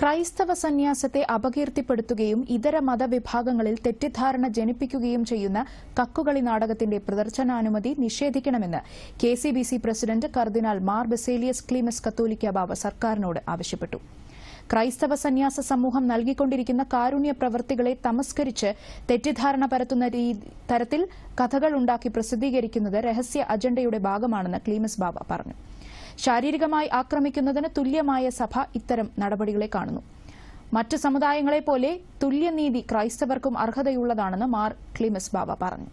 ക്രൈസ്തവ സന്യാസത്തെ അപകീർത്തിപ്പെടുത്തുകയും ഇതര മതവിഭാഗങ്ങളിൽ തെറ്റിദ്ധാരണ ജനിപ്പിക്കുകയും ചെയ്യുന്ന കക്കുകളി നാടകത്തിന്റെ പ്രദർശനാനുമതി നിഷേധിക്കണമെന്ന് K C B C president cardinal Mar Baselios Cleemis കത്തോലിക്ക ബാബ സർക്കാരിനോട് ആവശ്യപ്പെട്ടു ക്രൈസ്തവ സന്യാസ സമൂഹം നൽകിക്കൊണ്ടിരിക്കുന്ന കാരുണ്യ പ്രവൃത്തികളെ തമസ്കരിച്ച് തെറ്റിദ്ധാരണ പരത്തുന്ന തരത്തിൽ കഥകൾ ഉണ്ടാക്കി പ്രസിദ്ധീകരിക്കുന്നത് രഹസ്യ അജണ്ടയുടെ ഭാഗമാണെന്ന് ക്ലീമസ് ബാബ പറഞ്ഞു ശാരീരികമായി ആക്രമിക്കുന്നതിന് തുല്യമായ സഭ ഇത്തരം നടപടികളെ കാണുന്നു മറ്റ് സമുദായങ്ങളെപ്പോലെ തുല്യനീതി ക്രൈസ്തവർക്കും അർഹതയുള്ളതാണെന്ന് മാർ ക്ലിമസ് ബാബ പറഞ്ഞു